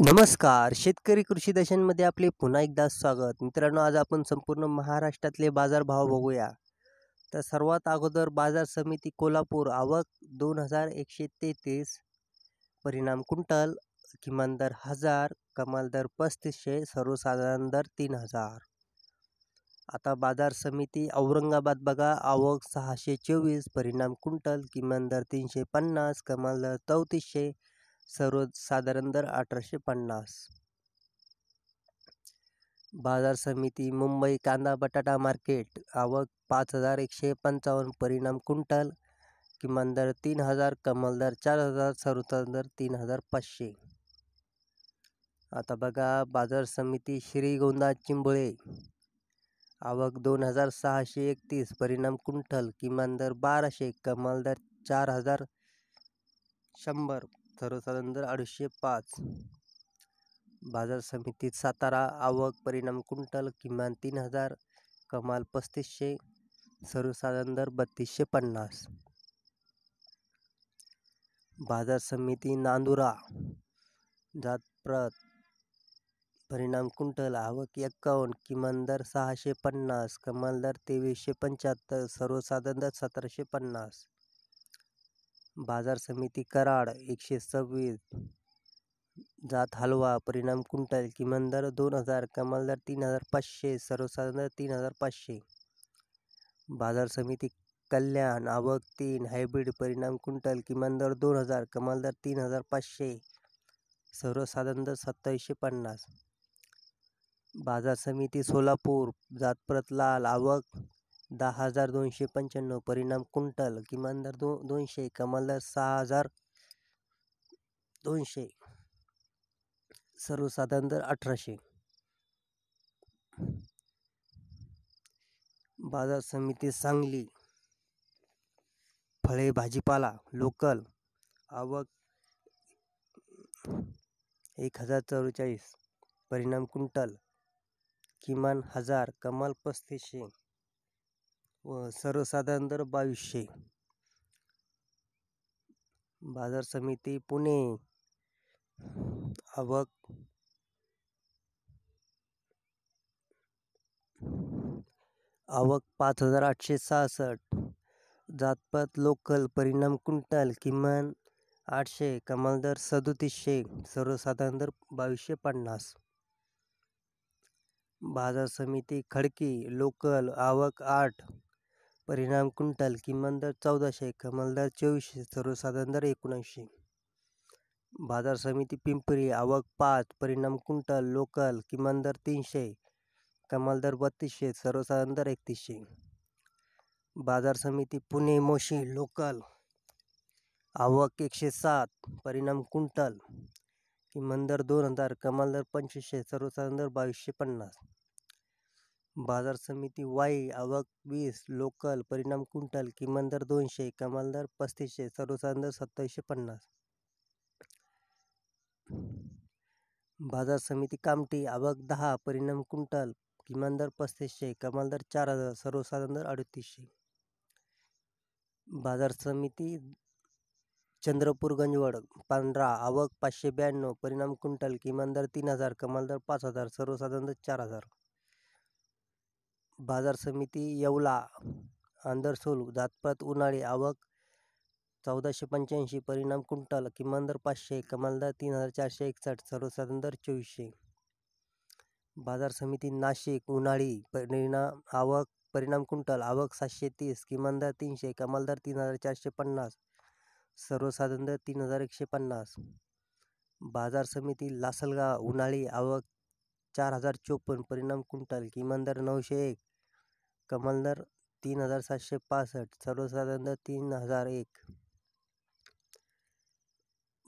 नमस्कार शेतकरी कृषी दशांमध्ये आपले पुन्हा एकदा स्वागत मित्रांनो आज आपण संपूर्ण महाराष्ट्रातले बाजारभाव बघूया तर सर्वात अगोदर बाजार समिती कोल्हापूर आवक दोन हजार एकशे तेहतीस परिणाम कुंटल किमान दर हजार कमाल दर पस्तीसशे सर्वसाधारण दर तीन हजार आता बाजार समिती औरंगाबाद बघा आवक सहाशे चोवीस परिणाम कुंटल किमान दर तीनशे पन्नास कमाल दर चौतीसशे सर्व साधारण दर अठराशे पन्नास बाजार समिती मुंबई कांदा बटाटा मार्केट आवक पाच हजार एकशे पंचावन्न परिणाम कुंटल किमान दर तीन हजार कमल दर चार हजार सर्वोत्तम दर तीन हजार पाचशे आता बघा बाजार समिती श्रीगोंदा चिंबळे आवक दोन हजार सहाशे एकतीस परिणाम कुंटल किमान दर बाराशे कमाल दर चार हजार शंभर सर्वसाधारण दर अडीचशे पाच बाजार समितीत सातारा आवक परिणाम कुंटल किमान तीन हजार कमाल पस्तीसशे सर्वसाधारण दर बत्तीसशे पन्नास बाजार समिती नांदुरा जात प्रत परिणाम कुंटल आवक एक्कावन्न किमान दर सहाशे पन्नास कमाल दर तेवीसशे पंच्याहत्तर सर्वसाधारण दर सतराशे पन्नास बाजार समिती कराड एकशे सव्वीस जात हलवा परिणाम कुंटल किमान दर दोन हजार कमाल तीन हजार पाचशे सर्वसाधारण तीन हजार पाचशे बाजार समिती कल्याण आवक तीन हायब्रीड परिणाम कुंटल किमान दर दोन हजार कमाल तीन हजार पाचशे सर्वसाधारण दर सत्तावीसशे पन्नास बाजार समिती सोलापूर जात प्रतलाल आवक दहा हजार दोनशे पंच्याण्णव परिणाम कुंटल किमान दर दो दोनशे कमाल दर सहा हजार दोनशे सर्वसाधारण दर अठराशे बाजार समिती सांगली फळे भाजीपाला लोकल आवक एक हजार चव्वेचाळीस परिणाम कुंटल किमान हजार कमाल पस्तीसशे व सर्वसाधारण दर बावीसशे बाजार समिती पुणे आवक आवक पाच हजार आठशे सहासष्ट जातपात लोकल परिणाम कुंटल किमान आठशे कमाल दर सदोतीसशे सर्वसाधारण दर बावीसशे पन्नास बाजार समिती खडकी लोकल आवक आठ परिणाम कुंटल किमान दर चौदाशे कमाल चोवीसशे सर्वसाधारण दर एकोणऐंशी बाजार समिती पिंपरी आवक पाच परिणाम कुंटल लोकल किमान दर तीनशे कमाल दर बत्तीसशे सर्वसाधारण दर एकतीसशे बाजार समिती पुणे मोशी लोकल आवक एकशे सात परिणाम कुंटल किमान दर दोन हजार कमाल दर पंचवीसशे सर्वसाधारण दर बावीसशे पन्नास बाजार समिती वाई आवक वीस लोकल परिणाम कुंटल किमान दर दोनशे कमाल दर पस्तीसशे सर्वसाधारण दर सत्तावीसशे पन्नास बाजार समिती कामटी आवक दहा परिणाम कुंटल किमान दर पस्तीसशे कमाल दर चार हजार सर्वसाधारण दर अडतीसशे बाजार समिती चंद्रपूर गंजवड पांढरा आवक पाचशे ब्याण्णव परिणाम कुंटल किमान दर तीन हजार कमाल दर पाच हजार सर्वसाधारण दर चार हजार बाजार समिती येवला आंदरसूल जातपात उन्हाळी आवक चौदाशे पंच्याऐंशी परिणाम कुंटल किमान दर पाचशे कमाल दर तीन हजार चारशे एकसष्ट सर्वसाधारण दर चोवीसशे बाजार समिती नाशिक उन्हाळी परिणाम आवक परिणाम कुंटल आवक सातशे तीस किमान दर तीनशे कमाल दर तीन हजार चारशे पन्नास सर्वसाधारण दर तीन हजार एकशे पन्नास बाजार समिती लासलगाव उन्हाळी आवक चार हजार चोपन्न परिणाम कुंटल किमान दर नऊशे एक कमलदर तीन हजार सातशे पासष्ट सर्वसाधारण दर तीन हजार एक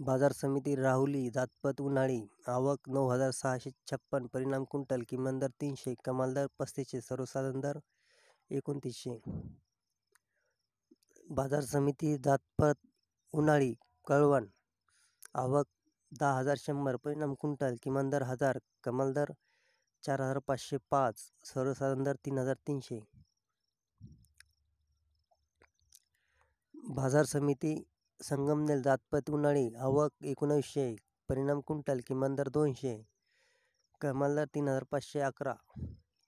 बाजार समिती राहुली जातपत उन्हाळी आवक नऊ हजार सहाशे छप्पन परिणाम कुंटल किमान दर तीनशे कमाल पस्तीसशे सर्वसाधारण दर एकोणतीसशे बाजार समिती जातपत उन्हाळी कळवण आवक दहा हजार शंभर परिणाम कुंटल किमान हजार कमाल दर चार हजार पाचशे पाच सर्वसाधारण दर तीन हजार तीनशे बाजार समिती संगमनेर जातपत उन्हाळी आवक एकोणावीसशे परिणाम कुंटल किमान दर दोनशे कमाल दर तीन हजार पाचशे अकरा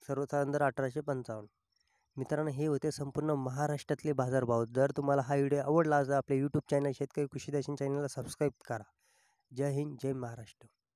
सर्वसाधारण दर अठराशे पंचावन्न मित्रांनो हे होते संपूर्ण महाराष्ट्रातले बाजारभाव जर तुम्हाला हा व्हिडिओ आवडला तर आपल्या यूट्यूब चॅनल शेतकरी कृषी दर्शन चॅनलला सबस्क्राईब करा जय हिंद जय महाराष्ट्र